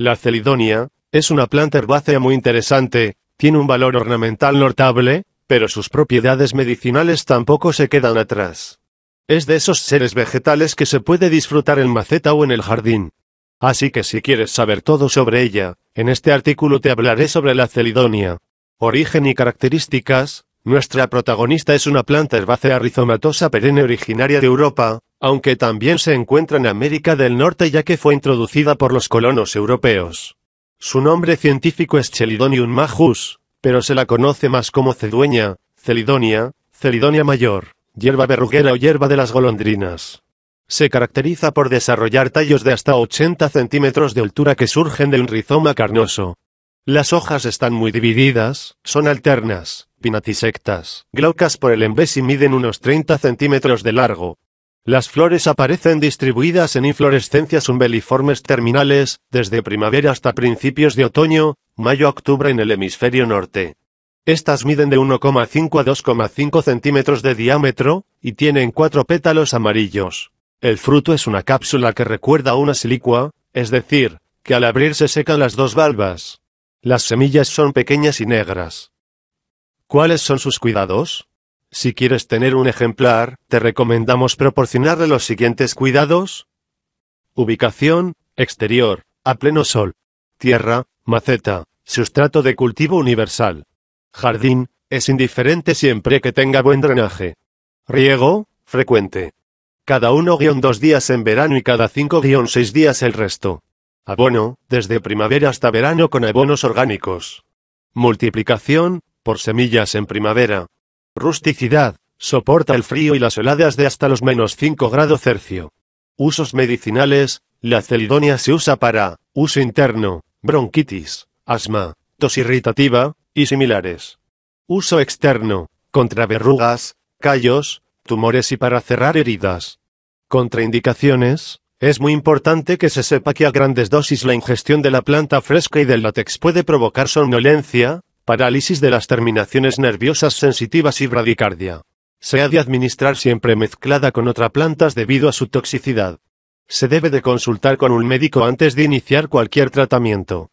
La celidonia es una planta herbácea muy interesante, tiene un valor ornamental notable, pero sus propiedades medicinales tampoco se quedan atrás. Es de esos seres vegetales que se puede disfrutar en maceta o en el jardín. Así que si quieres saber todo sobre ella, en este artículo te hablaré sobre la celidonia. Origen y características, nuestra protagonista es una planta herbácea rizomatosa perenne originaria de Europa, aunque también se encuentra en América del Norte ya que fue introducida por los colonos europeos. Su nombre científico es Chelidonium majus, pero se la conoce más como cedueña, celidonia, celidonia mayor, hierba berruguera o hierba de las golondrinas. Se caracteriza por desarrollar tallos de hasta 80 centímetros de altura que surgen de un rizoma carnoso. Las hojas están muy divididas, son alternas, pinatisectas, glaucas por el embés y miden unos 30 centímetros de largo, las flores aparecen distribuidas en inflorescencias umbeliformes terminales, desde primavera hasta principios de otoño, mayo-octubre en el hemisferio norte. Estas miden de 1,5 a 2,5 centímetros de diámetro, y tienen cuatro pétalos amarillos. El fruto es una cápsula que recuerda a una silicua, es decir, que al abrirse secan las dos valvas. Las semillas son pequeñas y negras. ¿Cuáles son sus cuidados? Si quieres tener un ejemplar, te recomendamos proporcionarle los siguientes cuidados. Ubicación, exterior, a pleno sol. Tierra, maceta, sustrato de cultivo universal. Jardín, es indiferente siempre que tenga buen drenaje. Riego, frecuente. Cada 1-2 días en verano y cada 5-6 días el resto. Abono, desde primavera hasta verano con abonos orgánicos. Multiplicación, por semillas en primavera, Rusticidad, soporta el frío y las heladas de hasta los menos 5 grados Celsius. Usos medicinales, la celidonia se usa para uso interno, bronquitis, asma, tos irritativa, y similares. Uso externo, contra verrugas, callos, tumores y para cerrar heridas. Contraindicaciones, es muy importante que se sepa que a grandes dosis la ingestión de la planta fresca y del látex puede provocar somnolencia, parálisis de las terminaciones nerviosas sensitivas y bradicardia. Se ha de administrar siempre mezclada con otra plantas debido a su toxicidad. Se debe de consultar con un médico antes de iniciar cualquier tratamiento.